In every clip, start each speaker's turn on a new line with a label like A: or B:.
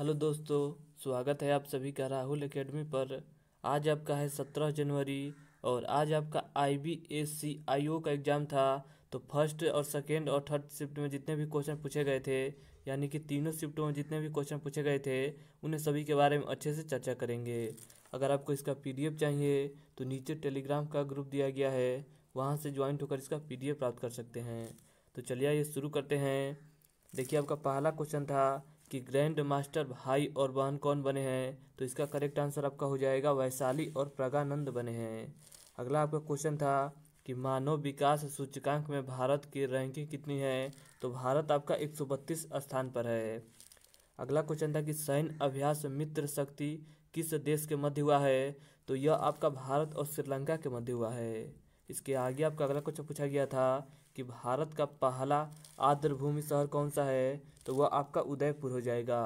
A: hello दोस्तों स्वागत है आप सभी का राहुल एकेडमी पर आज आपका है सत्रह जनवरी और आज आपका आई बी एस सी आई ओ का एग्ज़ाम था तो फर्स्ट और सेकेंड और थर्ड शिफ्ट में जितने भी क्वेश्चन पूछे गए थे यानी कि तीनों शिफ्टों में जितने भी क्वेश्चन पूछे गए थे उन्हें सभी के बारे में अच्छे से चर्चा करेंगे अगर आपको इसका पी चाहिए तो नीचे टेलीग्राम का ग्रुप दिया गया है वहाँ से ज्वाइंट होकर इसका पी प्राप्त कर सकते हैं तो चलिए ये शुरू करते हैं देखिए आपका पहला क्वेश्चन था कि ग्रैंड मास्टर भाई और बहन कौन बने हैं तो इसका करेक्ट आंसर आपका हो जाएगा वैशाली और प्रगानंद बने हैं अगला आपका क्वेश्चन था कि मानव विकास सूचकांक में भारत की रैंकिंग कितनी है तो भारत आपका एक स्थान पर है अगला क्वेश्चन था कि सैन्य अभ्यास मित्र शक्ति किस देश के मध्य हुआ है तो यह आपका भारत और श्रीलंका के मध्य हुआ है इसके आगे आपका अगला क्वेश्चन पूछा गया था कि भारत का पहला आर्द्रभूमि शहर कौन सा है तो वह आपका उदयपुर हो जाएगा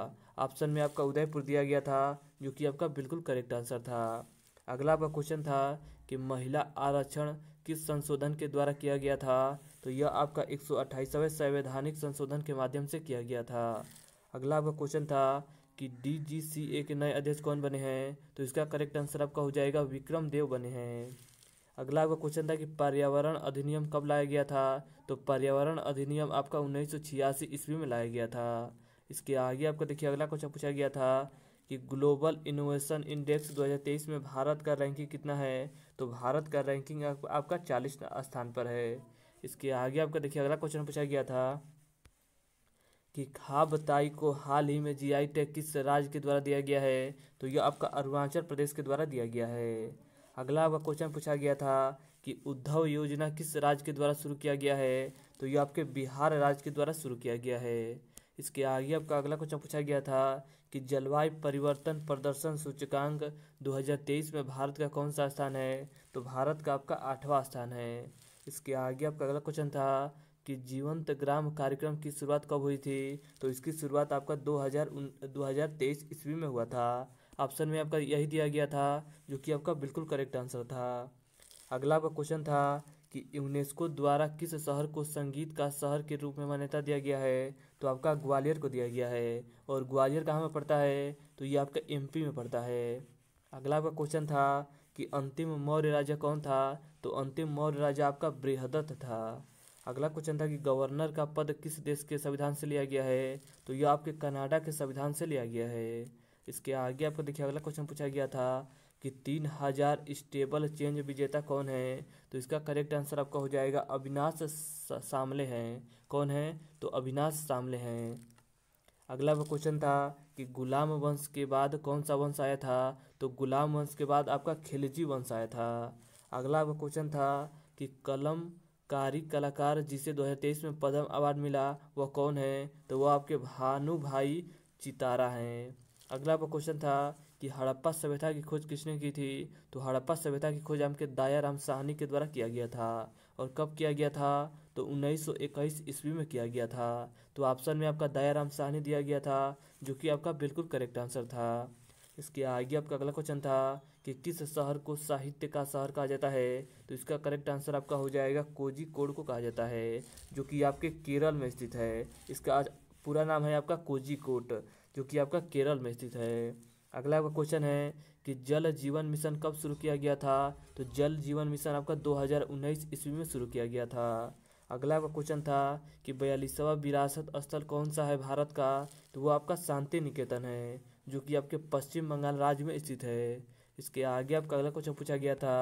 A: ऑप्शन में आपका उदयपुर दिया गया था जो कि आपका बिल्कुल करेक्ट आंसर था अगला आपका क्वेश्चन था कि महिला आरक्षण किस संशोधन के द्वारा किया गया था तो यह आपका एक संवैधानिक संशोधन के माध्यम से किया गया था अगला आपका क्वेश्चन था कि डी के नए अध्यक्ष कौन बने हैं तो इसका करेक्ट आंसर आपका हो जाएगा विक्रम देव बने हैं अगला आपका क्वेश्चन था कि पर्यावरण अधिनियम कब लाया गया था तो पर्यावरण अधिनियम आपका उन्नीस सौ छियासी ईस्वी में लाया गया था इसके आगे आपका देखिए अगला क्वेश्चन पूछा गया था कि ग्लोबल इनोवेशन इंडेक्स 2023 में भारत का रैंकिंग कितना है तो भारत का रैंकिंग आपका चालीस स्थान पर है इसके आगे आपका देखिए अगला क्वेश्चन पूछा गया था कि खाबताई को हाल ही में आई टैग किस राज्य के द्वारा दिया गया है तो यह आपका अरुणाचल प्रदेश के द्वारा दिया गया है अगला आपका क्वेश्चन पूछा गया था कि उद्धव योजना किस राज्य के द्वारा शुरू किया गया है तो ये आपके बिहार राज्य के द्वारा शुरू किया गया है इसके आगे आपका अगला क्वेश्चन पूछा गया था कि जलवायु परिवर्तन प्रदर्शन सूचकांक 2023 में भारत का कौन सा स्थान है तो भारत का आपका आठवां स्थान है इसके आगे आपका अगला क्वेश्चन था कि जीवंत ग्राम कार्यक्रम की शुरुआत कब हुई थी तो इसकी शुरुआत आपका दो हज़ार ईस्वी में हुआ था ऑप्शन में आपका यही दिया गया था जो कि आपका बिल्कुल करेक्ट आंसर था अगला आपका क्वेश्चन था कि यूनेस्को द्वारा किस शहर को संगीत का शहर के रूप में मान्यता दिया गया है तो आपका ग्वालियर को दिया गया है और ग्वालियर कहाँ में पड़ता है तो ये आपका एम में पड़ता है अगला आपका क्वेश्चन था कि अंतिम मौर्य राजा कौन था तो अंतिम मौर्य राजा आपका बृहदत्त था अगला क्वेश्चन था कि गवर्नर का पद किस देश के संविधान से लिया गया है तो यह आपके कनाडा के संविधान से लिया गया है इसके आगे आपको देखिए अगला क्वेश्चन पूछा गया था कि तीन हजार स्टेबल चेंज विजेता कौन है तो इसका करेक्ट आंसर आपका हो जाएगा अविनाश सामले हैं कौन है तो अविनाश सामले हैं अगला क्वेश्चन था कि गुलाम वंश के बाद कौन सा वंश आया था तो गुलाम वंश के बाद आपका खिलजी वंश आया था अगला क्वेश्चन था कि कलम कारी कलाकार जिसे 2023 में पद्म अवार्ड मिला वह कौन है तो वह आपके भानु भाई चितारा हैं अगला क्वेश्चन था कि हड़प्पा सभ्यता की खोज किसने की थी तो हड़प्पा सभ्यता की खोज आम के दाया राम साहनी के द्वारा किया गया था और कब किया गया था तो 1921 ईस्वी में किया गया था तो ऑप्शन में आपका दाया राम साहनी दिया गया था जो कि आपका बिल्कुल करेक्ट आंसर था इसके आगे आपका अगला क्वेश्चन था कि किस शहर को साहित्य का शहर कहा जाता है तो इसका करेक्ट आंसर आपका हो जाएगा कोजी कोड को कहा जाता है जो कि आपके केरल में स्थित है इसका आज पूरा नाम है आपका कोजी कोट जो कि आपका केरल में स्थित है अगला आपका क्वेश्चन है कि जल जीवन मिशन कब शुरू किया गया था तो जल जीवन मिशन आपका 2019 ईस्वी में शुरू किया गया था अगला आपका क्वेश्चन था कि बयालीसवा विरासत स्थल कौन सा है भारत का तो वो आपका शांति निकेतन है जो कि आपके पश्चिम बंगाल राज्य में स्थित है इसके आगे आपका अगला क्वेश्चन पूछा गया था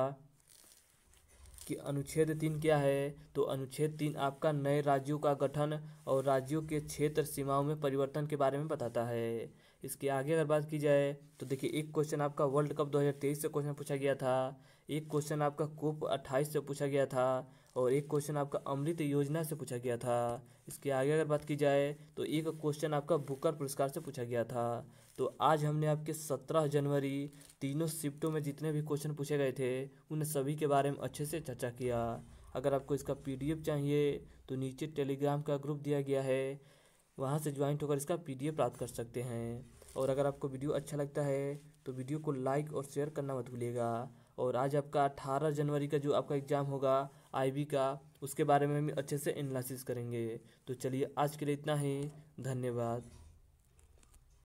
A: कि अनुच्छेद तीन क्या है तो अनुच्छेद तीन आपका नए राज्यों का गठन और राज्यों के क्षेत्र सीमाओं में परिवर्तन के बारे में बताता है इसके आगे अगर बात की जाए तो देखिए एक क्वेश्चन आपका वर्ल्ड कप 2023 से क्वेश्चन पूछा गया था एक क्वेश्चन आपका कोप अट्ठाईस से पूछा गया था और एक क्वेश्चन आपका अमृत योजना से पूछा गया था इसके आगे अगर बात की जाए तो एक क्वेश्चन आपका बुकर पुरस्कार से पूछा गया था तो आज हमने आपके सत्रह जनवरी तीनों शिफ्टों में जितने भी क्वेश्चन पूछे गए थे उन सभी के बारे में अच्छे से चर्चा किया अगर आपको इसका पी चाहिए तो नीचे टेलीग्राम का ग्रुप दिया गया है वहाँ से ज्वाइंट होकर इसका पी प्राप्त कर सकते हैं और अगर आपको वीडियो अच्छा लगता है तो वीडियो को लाइक और शेयर करना मत भूलिएगा और आज आपका 18 जनवरी का जो आपका एग्ज़ाम होगा आईबी का उसके बारे में भी अच्छे से एनालिसिस करेंगे तो चलिए आज के लिए इतना ही धन्यवाद